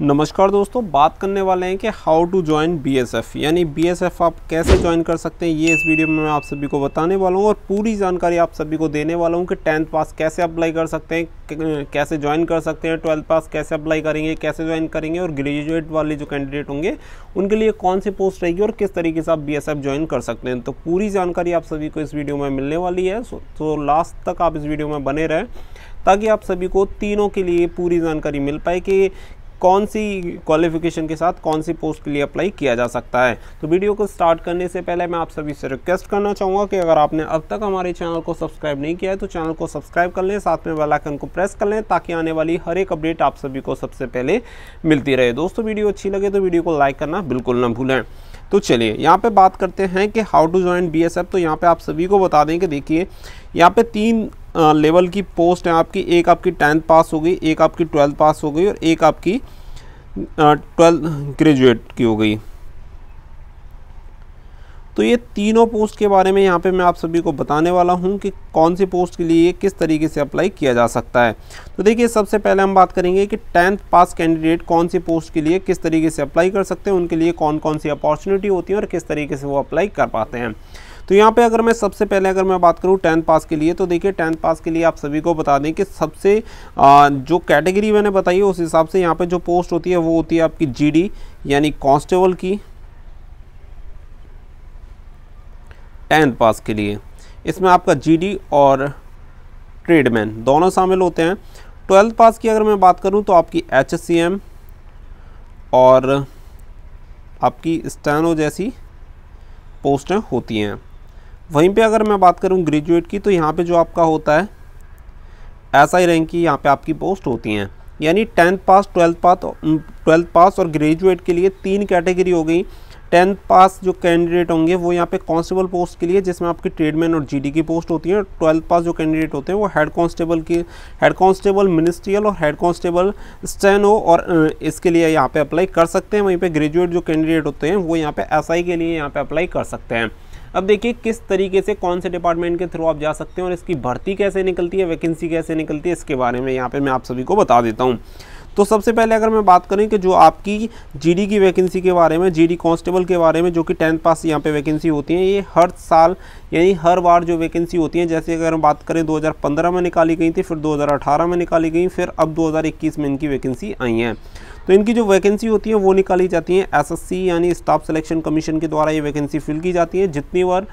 नमस्कार दोस्तों बात करने वाले हैं कि हाउ टू ज्वाइन बीएसएफ यानी बीएसएफ आप कैसे ज्वाइन कर सकते हैं ये इस वीडियो में मैं आप सभी को बताने वाला हूँ और पूरी जानकारी आप सभी को देने वाला हूँ कि टेंथ पास कैसे अप्लाई कर सकते हैं कैसे ज्वाइन कर सकते हैं ट्वेल्थ पास कैसे अप्लाई करेंगे कैसे ज्वाइन करेंगे और ग्रेजुएट वाले जो कैंडिडेट होंगे उनके लिए कौन सी पोस्ट रहेगी और किस तरीके से आप बी ज्वाइन कर सकते हैं तो पूरी जानकारी आप सभी को इस वीडियो में मिलने वाली है तो लास्ट तक आप इस वीडियो में बने रहें ताकि आप सभी को तीनों के लिए पूरी जानकारी मिल पाए कि कौन सी क्वालिफिकेशन के साथ कौन सी पोस्ट के लिए अप्लाई किया जा सकता है तो वीडियो को स्टार्ट करने से पहले मैं आप सभी से रिक्वेस्ट करना चाहूँगा कि अगर आपने अब तक हमारे चैनल को सब्सक्राइब नहीं किया है तो चैनल को सब्सक्राइब कर लें साथ में बेलाइकन को प्रेस कर लें ताकि आने वाली हर एक अपडेट आप सभी को सबसे पहले मिलती रहे दोस्तों वीडियो अच्छी लगे तो वीडियो को लाइक करना बिल्कुल ना भूलें तो चलिए यहाँ पे बात करते हैं कि हाउ टू ज्वाइन बीएसएफ तो यहाँ पे आप सभी को बता दें कि देखिए यहाँ पे तीन लेवल की पोस्ट हैं आपकी एक आपकी टेंथ पास हो गई एक आपकी ट्वेल्थ पास हो गई और एक आपकी ट्वेल्थ ग्रेजुएट की हो गई तो ये तीनों पोस्ट के बारे में यहाँ पे मैं आप सभी को बताने वाला हूँ कि कौन सी पोस्ट के लिए किस तरीके से अप्लाई किया जा सकता है तो देखिए सबसे पहले हम बात करेंगे कि टेंथ पास कैंडिडेट कौन सी पोस्ट के लिए किस तरीके से अप्लाई कर सकते हैं उनके लिए कौन कौन सी अपॉर्चुनिटी होती है और किस तरीके से वो अप्लाई कर पाते हैं तो यहाँ पे अगर मैं सबसे पहले अगर मैं बात करूँ टेंथ पास के लिए तो देखिए टेंथ पास के लिए आप सभी को बता दें कि सबसे आ, जो कैटेगरी मैंने बताई है उस हिसाब से यहाँ पे जो पोस्ट होती है वो होती है आपकी जीडी यानी कांस्टेबल की टेंथ पास के लिए इसमें आपका जीडी और ट्रेडमैन दोनों शामिल होते हैं ट्वेल्थ पास की अगर मैं बात करूं तो आपकी एच और आपकी स्टैनो जैसी पोस्टें होती हैं वहीं पे अगर मैं बात करूँ ग्रेजुएट की तो यहाँ पे जो आपका होता है एस आई रैंक की यहाँ पे आपकी पोस्ट होती हैं यानी tenth pass twelfth pass twelfth pass और ग्रेजुएट के लिए तीन कैटेगरी हो गई टेंथ पास जो कैंडिडेट होंगे वो यहाँ पे कांस्टेबल पोस्ट के लिए जिसमें आपकी ट्रेडमैन और जीडी की पोस्ट होती है और ट्वेल्थ पास जो कैंडिडेट होते हैं वो हेड कांस्टेबल की हेड कांस्टेबल मिनिस्ट्रियल और हेड कांस्टेबल स्टेनो और इसके लिए यहाँ पे अप्लाई कर सकते हैं वहीं पे ग्रेजुएट जो कैंडिडेट होते हैं वो यहाँ पे एस SI के लिए यहाँ पर अप्लाई कर सकते हैं अब देखिए किस तरीके से कौन से डिपार्टमेंट के थ्रू आप जा सकते हैं और इसकी भर्ती कैसे निकलती है वैकेंसी कैसे निकलती है इसके बारे में यहाँ पर मैं आप सभी को बता देता हूँ तो सबसे पहले अगर मैं बात करें कि जो आपकी जीडी की वैकेंसी के बारे में जीडी कांस्टेबल के बारे में जो कि टेंथ पास यहाँ पे वैकेंसी होती है ये हर साल यानी हर बार जो वैकेंसी होती है जैसे अगर हम बात करें 2015 में निकाली गई थी फिर 2018 में निकाली गई फिर अब 2021 में इनकी वैकेंसी आई हैं तो इनकी जो वैकेंसी होती है वो निकाली जाती है एसएससी यानी स्टाफ सिलेक्शन कमीशन के द्वारा ये वैकेंसी फिल की जाती है जितनी बार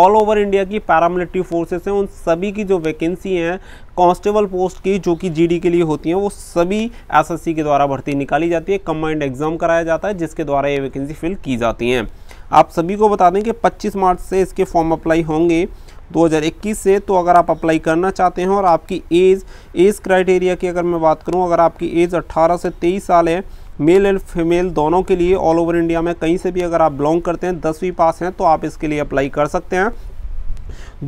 ऑल ओवर इंडिया की पैरामिलिट्री फोर्सेस हैं उन सभी की जो वैकेंसी हैं कांस्टेबल पोस्ट की जो कि जीडी के लिए होती हैं वो सभी एसएससी के द्वारा भर्ती निकाली जाती है कम्बाइंड एग्जाम कराया जाता है जिसके द्वारा ये वैकेंसी फिल की जाती हैं आप सभी को बता दें कि 25 मार्च से इसके फॉर्म अप्लाई होंगे 2021 से तो अगर आप अप्लाई करना चाहते हैं और आपकी एज एज क्राइटेरिया की अगर मैं बात करूं अगर आपकी एज 18 से 23 साल है मेल एंड फीमेल दोनों के लिए ऑल ओवर इंडिया में कहीं से भी अगर आप बिलोंग करते हैं दसवीं पास हैं तो आप इसके लिए अप्लाई कर सकते हैं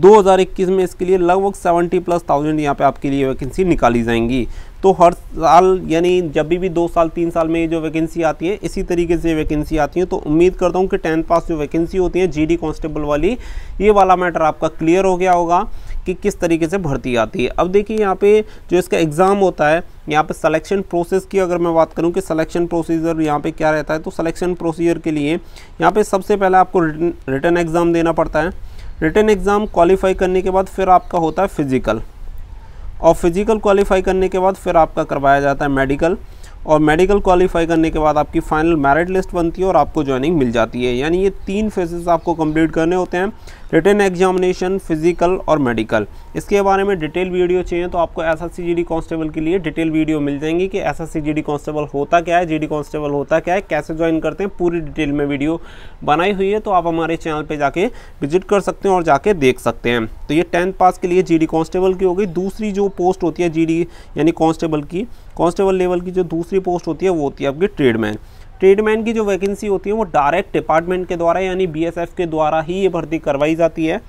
2021 में इसके लिए लगभग 70 प्लस थाउजेंड यहाँ पे आपके लिए वैकेंसी निकाली जाएंगी तो हर साल यानी जब भी दो साल तीन साल में जो वैकेंसी आती है इसी तरीके से वैकेंसी आती है तो उम्मीद करता हूँ कि टेंथ पास जो वैकेंसी होती है जीडी कांस्टेबल वाली ये वाला मैटर आपका क्लियर हो गया होगा कि किस तरीके से भर्ती आती है अब देखिए यहाँ पे जो इसका एग्ज़ाम होता है यहाँ पे सिलेक्शन प्रोसेस की अगर मैं बात करूँ कि सिलेक्शन प्रोसीजर यहाँ पे क्या रहता है तो सिलेक्शन प्रोसीजर के लिए यहाँ पे सबसे पहले आपको रिटर्न एग्ज़ाम देना पड़ता है रिटर्न एग्ज़ाम क्वालिफाई करने के बाद फिर आपका होता है फिजिकल और फिज़िकल क्वालिफाई करने के बाद फिर आपका करवाया जाता है मेडिकल और मेडिकल क्वालिफाई करने के बाद आपकी फाइनल मेरिट लिस्ट बनती है और आपको ज्वाइनिंग मिल जाती है यानी ये तीन फेजेस आपको कंप्लीट करने होते हैं रिटर्न एग्जामिनेशन फिजिकल और मेडिकल इसके बारे में डिटेल वीडियो चाहिए तो आपको एस एस कांस्टेबल के लिए डिटेल वीडियो मिल जाएंगी कि एस एस कांस्टेबल होता क्या है जी कांस्टेबल होता क्या है कैसे ज्वाइन करते हैं पूरी डिटेल में वीडियो बनाई हुई है तो आप हमारे चैनल पर जाके विजिट कर सकते हैं और जाके देख सकते हैं तो ये टेंथ पास के लिए जी कांस्टेबल की हो गई दूसरी जो पोस्ट होती है जी यानी कांस्टेबल की कांस्टेबल लेवल की जो दूसरी पोस्ट होती है वो होती है आपकी ट्रेडमैन ट्रेडमैन की जो वैकेंसी होती है वो डायरेक्ट डिपार्टमेंट के द्वारा यानी बीएसएफ के द्वारा ही ये भर्ती करवाई जाती है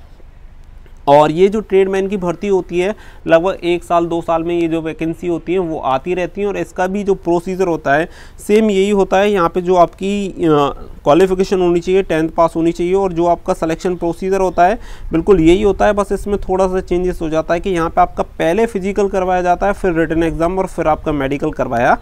और ये जो ट्रेडमैन की भर्ती होती है लगभग एक साल दो साल में ये जो वैकेंसी होती है वो आती रहती है और इसका भी जो प्रोसीजर होता है सेम यही होता है यहाँ पे जो आपकी क्वालिफिकेशन होनी चाहिए टेंथ पास होनी चाहिए और जो आपका सिलेक्शन प्रोसीजर होता है बिल्कुल यही होता है बस इसमें थोड़ा सा चेंजेस हो जाता है कि यहाँ पर आपका पहले फिजिकल करवाया जाता है फिर रिटर्न एग्ज़ाम और फिर आपका मेडिकल करवाया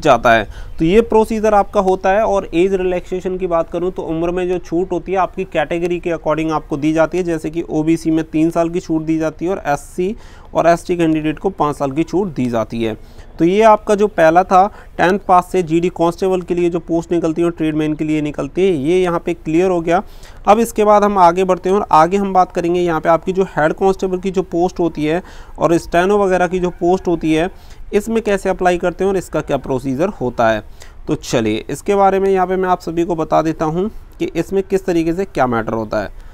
जाता है तो ये प्रोसीजर आपका होता है और एज रिलैक्सेशन की बात करूँ तो उम्र में जो छूट होती है आपकी कैटेगरी के अकॉर्डिंग आपको दी जाती है जैसे कि ओबीसी में तीन साल की छूट दी जाती है और एससी और एसटी कैंडिडेट को पाँच साल की छूट दी जाती है तो ये आपका जो पहला था टेंथ पास से डी कॉन्स्टेबल के लिए जो पोस्ट निकलती है और ट्रेडमैन के लिए निकलती है ये यहाँ पे क्लियर हो गया अब इसके बाद हम आगे बढ़ते हैं और आगे हम बात करेंगे यहाँ पे आपकी जो हेड कांस्टेबल की जो पोस्ट होती है और स्टैनो वगैरह की जो पोस्ट होती है इसमें कैसे अप्लाई करते हैं और इसका क्या प्रोसीजर होता है तो चलिए इसके बारे में यहाँ पर मैं आप सभी को बता देता हूँ कि इसमें किस तरीके से क्या मैटर होता है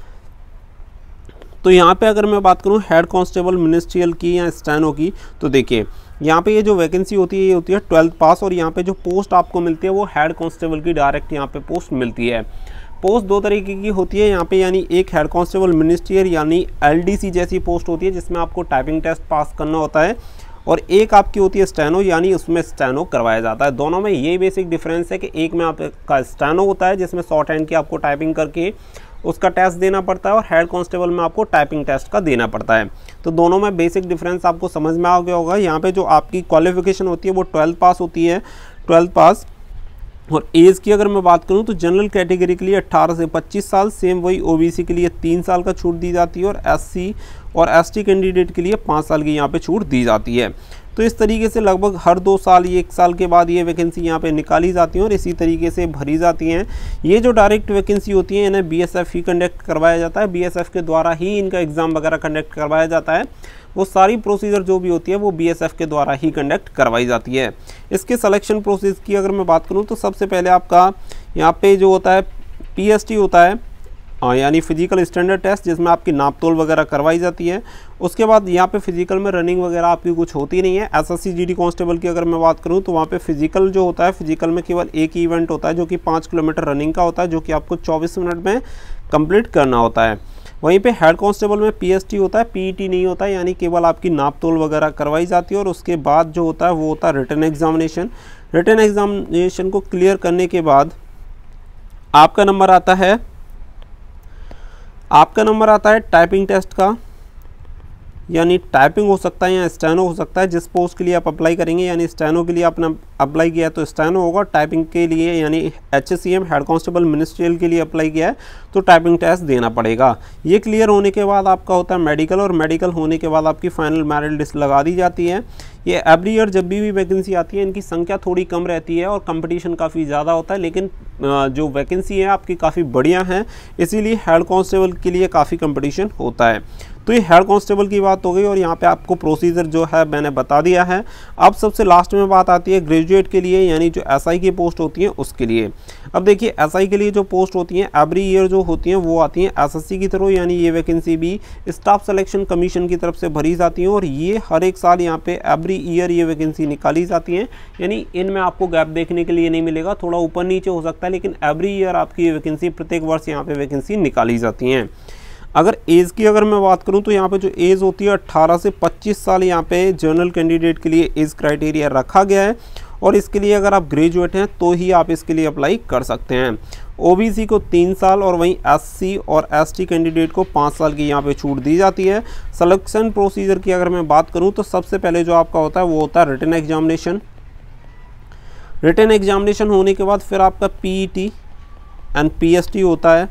तो यहाँ पे अगर मैं बात करूँ हेड कांस्टेबल मिनिस्ट्रियल की या स्टैनो की तो देखिए यहाँ पे ये जो वैकेंसी होती है ये होती है ट्वेल्थ पास और यहाँ पे जो पोस्ट आपको मिलती है वो हेड कांस्टेबल की डायरेक्ट यहाँ पे पोस्ट मिलती है पोस्ट दो तरीके की होती है यहाँ पे यानी एक हेड कांस्टेबल मिनिस्ट्रियर यानी एलडीसी जैसी पोस्ट होती है जिसमें आपको टाइपिंग टेस्ट पास करना होता है और एक आपकी होती है स्टैनो यानी उसमें स्टैनो करवाया जाता है दोनों में ये बेसिक डिफरेंस है कि एक में आपका स्टैनो होता है जिसमें शॉर्ट हैंड की आपको टाइपिंग करके उसका टेस्ट देना पड़ता है और हेड कांस्टेबल में आपको टाइपिंग टेस्ट का देना पड़ता है तो दोनों में बेसिक डिफरेंस आपको समझ में आ गया होगा यहाँ पे जो आपकी क्वालिफिकेशन होती है वो ट्वेल्थ पास होती है ट्वेल्थ पास और एज की अगर मैं बात करूँ तो जनरल कैटेगरी के लिए अट्ठारह से पच्चीस साल सेम वही ओ के लिए तीन साल का छूट दी जाती है और एस और एस कैंडिडेट के लिए पाँच साल की यहाँ पर छूट दी जाती है तो इस तरीके से लगभग हर दो साल ये एक साल के बाद ये वैकेंसी यहाँ पे निकाली जाती हैं और इसी तरीके से भरी जाती हैं ये जो डायरेक्ट वैकेंसी होती है इन्हें बी ही कंडक्ट करवाया जाता है बी के द्वारा ही इनका एग्ज़ाम वगैरह कंडक्ट करवाया जाता है वो सारी प्रोसीजर जो भी होती है वो बी के द्वारा ही कंडक्ट करवाई जाती है इसके सलेक्शन प्रोसेस की अगर मैं बात करूँ तो सबसे पहले आपका यहाँ पर जो होता है पी होता है हाँ, यानी फिजिकल स्टैंडर्ड टेस्ट जिसमें आपकी नाप तोल वगैरह करवाई जाती है उसके बाद यहाँ पे फिजिकल में रनिंग वगैरह आपकी कुछ होती नहीं है एसएससी जीडी कांस्टेबल की अगर मैं बात करूँ तो वहाँ पे फिजिकल जो होता है फिजिकल में केवल एक ही इवेंट होता है जो कि पाँच किलोमीटर रनिंग का होता है जो कि आपको चौबीस मिनट में कम्प्लीट करना होता है वहीं पे हेड कांस्टेबल में पीएसटी होता है पीईटी e नहीं होता है यानी केवल आपकी नाप तोल वगैरह करवाई जाती है और उसके बाद जो होता है वो होता है रिटर्न एग्जामिनेशन रिटर्न एग्जामिनेशन को क्लियर करने के बाद आपका नंबर आता है आपका नंबर आता है टाइपिंग टेस्ट का यानी टाइपिंग हो सकता है या स्टैनो हो सकता है जिस पोस्ट के लिए आप अप्लाई करेंगे यानी स्टैनो के लिए आपने अप्लाई किया तो स्टैनो होगा टाइपिंग के लिए यानी H C M head constable ministerial के लिए अप्लाई किया है तो टाइपिंग टेस्ट देना पड़ेगा ये क्लियर होने के बाद आपका होता है मेडिकल और मेडिकल होने के बाद आपकी फाइनल मेरिट लिस्ट लगा दी जाती है ये एवरी ईयर जब भी भी वैकेंसी आती है इनकी संख्या थोड़ी कम रहती है और कंपटीशन काफ़ी ज़्यादा होता है लेकिन जो वैकेंसी है आपकी काफ़ी बढ़िया है इसीलिए हेड कांस्टेबल के लिए काफ़ी कंपटीशन होता है तो ये हेड कांस्टेबल की बात हो गई और यहाँ पे आपको प्रोसीजर जो है मैंने बता दिया है अब सबसे लास्ट में बात आती है ग्रेजुएट के लिए यानी जो एस की पोस्ट होती है उसके लिए अब देखिए एस के लिए जो पोस्ट होती हैं एवरी ईयर जो होती हैं वो आती हैं एसएससी की तरफ यानी ये वैकेंसी भी स्टाफ सेलेक्शन कमीशन की तरफ से भरी जाती हैं और ये हर एक साल यहाँ पे एवरी ईयर ये वैकेंसी निकाली जाती हैं यानी इनमें आपको गैप देखने के लिए नहीं मिलेगा थोड़ा ऊपर नीचे हो सकता है लेकिन एवरी ईयर आपकी ये वैकेंसी प्रत्येक वर्ष यहाँ पर वैकेंसी निकाली जाती हैं अगर एज की अगर मैं बात करूं तो यहाँ पे जो एज होती है 18 से 25 साल यहाँ पे जर्नल कैंडिडेट के लिए एज क्राइटेरिया रखा गया है और इसके लिए अगर आप ग्रेजुएट हैं तो ही आप इसके लिए अप्लाई कर सकते हैं ओबीसी को तीन साल और वहीं एससी और एसटी कैंडिडेट को पाँच साल की यहाँ पे छूट दी जाती है सलेक्शन प्रोसीजर की अगर मैं बात करूँ तो सबसे पहले जो आपका होता है वो होता है रिटर्न एग्जामिनेशन रिटर्न एग्जामिनेशन होने के बाद फिर आपका पी एंड पी होता है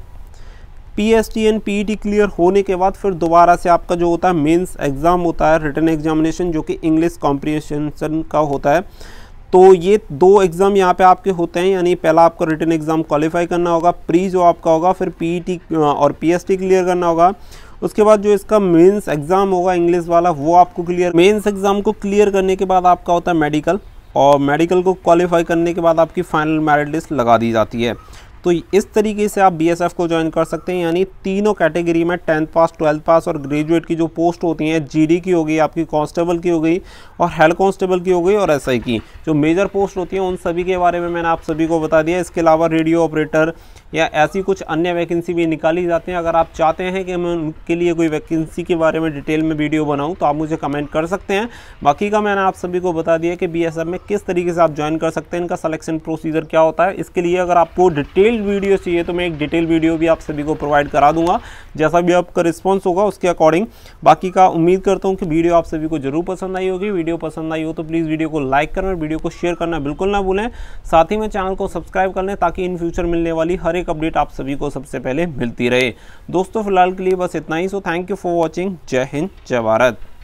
P S T and P clear होने के बाद फिर दोबारा से आपका जो होता है मेंस एग्ज़ाम होता है रिटर्न एग्जामिनेशन जो कि इंग्लिश कॉम्प्रीशन का होता है तो ये दो एग्ज़ाम यहाँ पे आपके होते हैं यानी पहला आपको रिटर्न एग्ज़ाम क्वालिफाई करना होगा प्री जो आपका होगा फिर टी e और टी क्लियर करना होगा उसके बाद जो इसका मेन्स एग्ज़ाम होगा इंग्लिश वाला वो आपको क्लियर मेन्स एग्ज़ाम को क्लियर करने के बाद आपका होता है मेडिकल और मेडिकल को क्वालिफाई करने के बाद आपकी फाइनल मेरिट लिस्ट लगा दी जाती है तो इस तरीके से आप बी को ज्वाइन कर सकते हैं यानी तीनों कैटेगरी में टेंथ पास ट्वेल्थ पास और ग्रेजुएट की जो पोस्ट होती हैं जीडी की हो गई आपकी कांस्टेबल की हो गई और हेड कांस्टेबल की हो गई और एसआई की जो मेजर पोस्ट होती हैं उन सभी के बारे में मैंने आप सभी को बता दिया इसके अलावा रेडियो ऑपरेटर या ऐसी कुछ अन्य वैकेंसी भी निकाली जाती हैं अगर आप चाहते हैं कि मैं उनके लिए कोई वैकेंसी के बारे में डिटेल में वीडियो बनाऊँ तो आप मुझे कमेंट कर सकते हैं बाकी का मैंने आप सभी को बता दिया कि बी में किस तरीके से आप ज्वाइन कर सकते हैं इनका सलेक्शन प्रोसीजर क्या होता है इसके लिए अगर आपको डिटेल्ड वीडियो चाहिए तो मैं एक डिटेल वीडियो भी आप सभी को प्रोवाइड करा दूंगा जैसा भी आपका रिस्पॉन्स होगा उसके अकॉर्डिंग बाकी का उम्मीद करता हूँ कि वीडियो आप सभी को जरूर पसंद आई होगी वीडियो पसंद आई हो तो प्लीज़ वीडियो को लाइक करना वीडियो को शेयर करना बिल्कुल ना भूलें साथ ही में चैनल को सब्सक्राइब कर लें ताकि इन फ्यूचर मिलने वाली हर एक अपडेट आप सभी को सबसे पहले मिलती रहे दोस्तों फिलहाल के लिए बस इतना ही so thank you for watching जय हिंद जय भारत